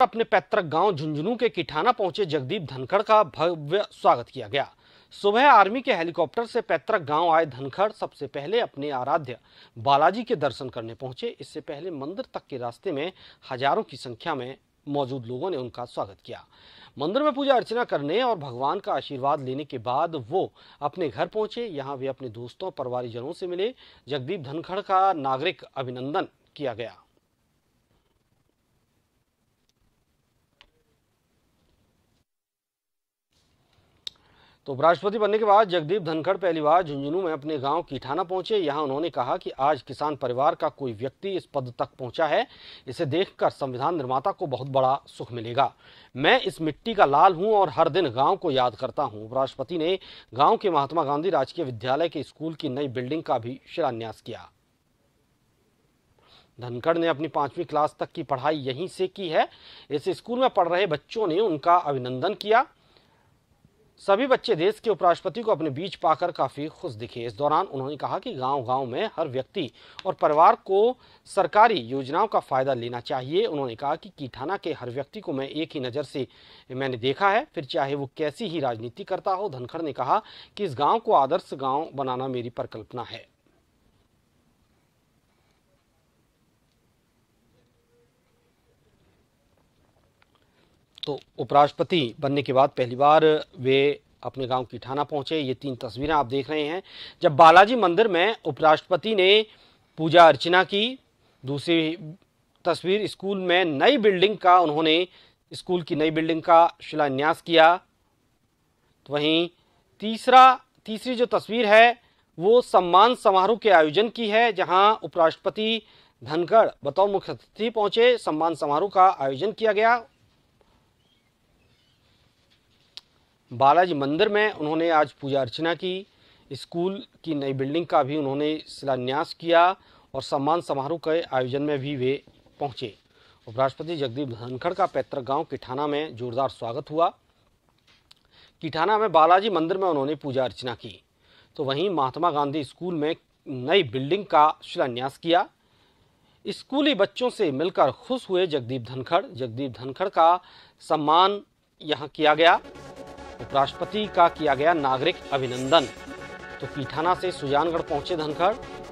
अपने पैतृक गांव झुंझुनू के किठाना पहुंचे जगदीप धनखड़ का भव्य स्वागत किया गया सुबह आर्मी के हेलीकॉप्टर से पैतृक गांव आए धनखड़ सबसे पहले अपने आराध्य बालाजी के दर्शन करने पहुंचे इससे पहले मंदिर तक के रास्ते में हजारों की संख्या में मौजूद लोगों ने उनका स्वागत किया मंदिर में पूजा अर्चना करने और भगवान का आशीर्वाद लेने के बाद वो अपने घर पहुंचे यहाँ वे अपने दोस्तों परिवारजनों से मिले जगदीप धनखड़ का नागरिक अभिनंदन किया गया तो उपराष्ट्रपति बनने के बाद जगदीप धनखड़ पहली बार झुंझुनू में अपने गांव कीठाना पहुंचे यहां उन्होंने कहा कि आज किसान परिवार का कोई व्यक्ति इस पद तक पहुंचा है इसे देखकर संविधान निर्माता को बहुत बड़ा सुख मिलेगा मैं इस मिट्टी का लाल हूं और हर दिन गांव को याद करता हूं उपराष्ट्रपति ने गाँव के महात्मा गांधी राजकीय विद्यालय के स्कूल की नई बिल्डिंग का भी शिलान्यास किया धनखड़ ने अपनी पांचवी क्लास तक की पढ़ाई यहीं से की है इस स्कूल में पढ़ रहे बच्चों ने उनका अभिनंदन किया सभी बच्चे देश के उपराष्ट्रपति को अपने बीच पाकर काफी खुश दिखे इस दौरान उन्होंने कहा कि गांव-गांव में हर व्यक्ति और परिवार को सरकारी योजनाओं का फायदा लेना चाहिए उन्होंने कहा कि कीठाना के हर व्यक्ति को मैं एक ही नज़र से मैंने देखा है फिर चाहे वो कैसी ही राजनीति करता हो धनखड़ ने कहा कि इस गाँव को आदर्श गाँव बनाना मेरी परिकल्पना है तो उपराष्ट्रपति बनने के बाद पहली बार वे अपने गांव ठाना पहुंचे ये तीन तस्वीरें आप देख रहे हैं जब बालाजी मंदिर में उपराष्ट्रपति ने पूजा अर्चना की दूसरी तस्वीर स्कूल में नई बिल्डिंग का उन्होंने स्कूल की नई बिल्डिंग का शिलान्यास किया तो वहीं तीसरा तीसरी जो तस्वीर है वो सम्मान समारोह के आयोजन की है जहां उपराष्ट्रपति धनखड़ बतौर मुख्य अतिथि पहुंचे सम्मान समारोह का आयोजन किया गया बालाजी मंदिर में उन्होंने आज पूजा अर्चना की स्कूल की नई बिल्डिंग का भी उन्होंने शिलान्यास किया और सम्मान समारोह के आयोजन में भी वे पहुंचे उपराष्ट्रपति जगदीप धनखड़ का पैतृक गांव किठाना में जोरदार स्वागत हुआ किठाना में बालाजी मंदिर में उन्होंने पूजा अर्चना की तो वहीं महात्मा गांधी स्कूल में नई बिल्डिंग का शिलान्यास किया स्कूली बच्चों से मिलकर खुश हुए जगदीप धनखड़ जगदीप धनखड़ का सम्मान यहाँ किया गया उपराष्ट्रपति का किया गया नागरिक अभिनंदन तो पीठाना से सुजानगढ़ पहुंचे धनखड़